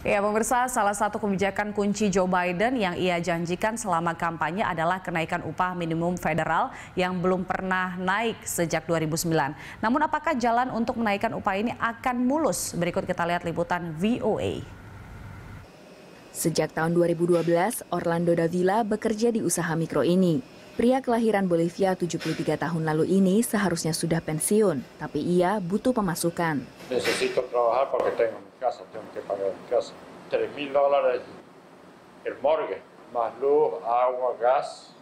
Ya, pemirsa, salah satu kebijakan kunci Joe Biden yang ia janjikan selama kampanye adalah kenaikan upah minimum federal yang belum pernah naik sejak 2009. Namun apakah jalan untuk menaikkan upah ini akan mulus? Berikut kita lihat liputan VOA. Sejak tahun 2012, Orlando Davila bekerja di usaha mikro ini. Pria kelahiran Bolivia 73 tahun lalu ini seharusnya sudah pensiun, tapi ia butuh pemasukan. Necesito trabajar porque tengo mi casa, tengo que pagar mi casa. 3.000 dólares el morgue, más luz, agua, gas,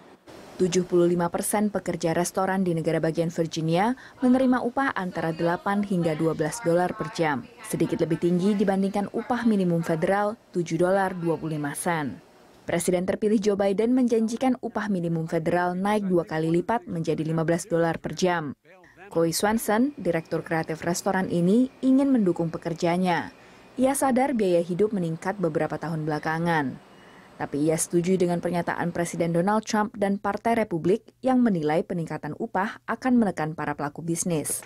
persen pekerja restoran di negara bagian Virginia menerima upah antara 8 hingga 12 dolar per jam, sedikit lebih tinggi dibandingkan upah minimum federal 7 dolar 25 sen. Presiden terpilih Joe Biden menjanjikan upah minimum federal naik dua kali lipat menjadi 15 dolar per jam. Koi Swanson, direktur kreatif restoran ini, ingin mendukung pekerjanya. Ia sadar biaya hidup meningkat beberapa tahun belakangan. Tapi ia setuju dengan pernyataan Presiden Donald Trump dan Partai Republik yang menilai peningkatan upah akan menekan para pelaku bisnis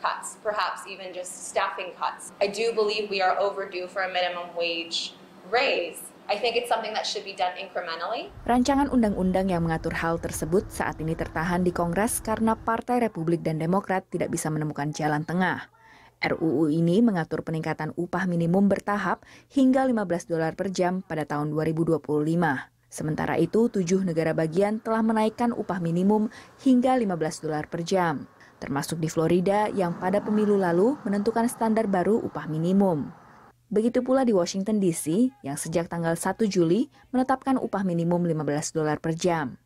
cuts, perhaps even just staffing cuts. I do believe we are overdue for a minimum wage raise. I think it's something that should be done incrementally. Rancangan undang-undang yang mengatur hal tersebut saat ini tertahan di Kongres karena Partai Republik dan Demokrat tidak bisa menemukan jalan tengah. RUU ini mengatur peningkatan upah minimum bertahap hingga 15 dolar per jam pada tahun 2025. Sementara itu, tujuh negara bagian telah menaikkan upah minimum hingga 15 dolar per jam termasuk di Florida yang pada pemilu lalu menentukan standar baru upah minimum. Begitu pula di Washington DC yang sejak tanggal 1 Juli menetapkan upah minimum 15 dolar per jam.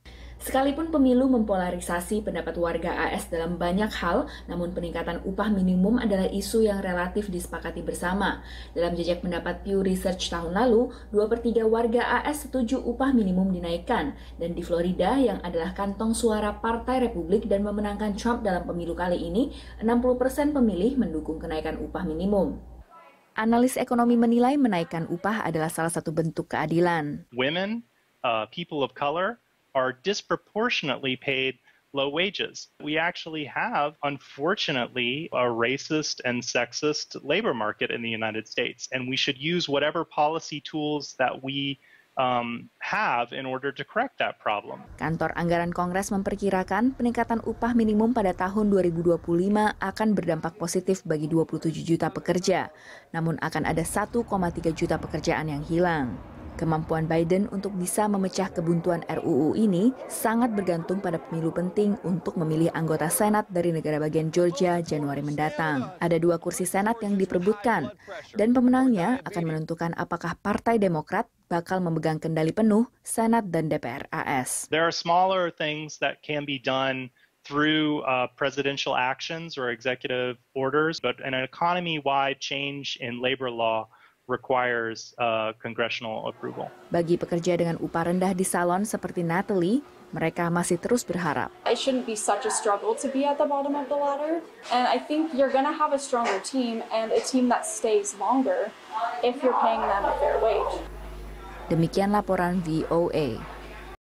Sekalipun pemilu mempolarisasi pendapat warga AS dalam banyak hal, namun peningkatan upah minimum adalah isu yang relatif disepakati bersama. Dalam jejak pendapat Pew Research tahun lalu, 2 per 3 warga AS setuju upah minimum dinaikkan. Dan di Florida, yang adalah kantong suara Partai Republik dan memenangkan Trump dalam pemilu kali ini, 60% pemilih mendukung kenaikan upah minimum. Analis ekonomi menilai menaikkan upah adalah salah satu bentuk keadilan. Women, uh, people of color, are disproportionately paid low wages. We actually have, unfortunately, a racist and sexist labor market in the United States, and we should use whatever policy tools that we um, have in order to correct that problem. Kantor Anggaran Kongres memperkirakan peningkatan upah minimum pada tahun 2025 akan berdampak positif bagi 27 juta pekerja, namun akan ada 1,3 juta pekerjaan yang hilang. Kemampuan Biden untuk bisa memecah kebuntuan RUU ini sangat bergantung pada pemilu penting untuk memilih anggota Senat dari negara bagian Georgia Januari mendatang. Ada dua kursi Senat yang diperbutkan, dan pemenangnya akan menentukan apakah Partai Demokrat bakal memegang kendali penuh Senat dan DPR AS. There requires uh, congressional approval. Bagi pekerja dengan upah rendah di salon seperti Natalie, mereka masih terus berharap. It shouldn't be such a struggle to be at the bottom of the ladder, and I think you're going to have a stronger team and a team that stays longer if you're paying them a fair wage. Demikian laporan VOA.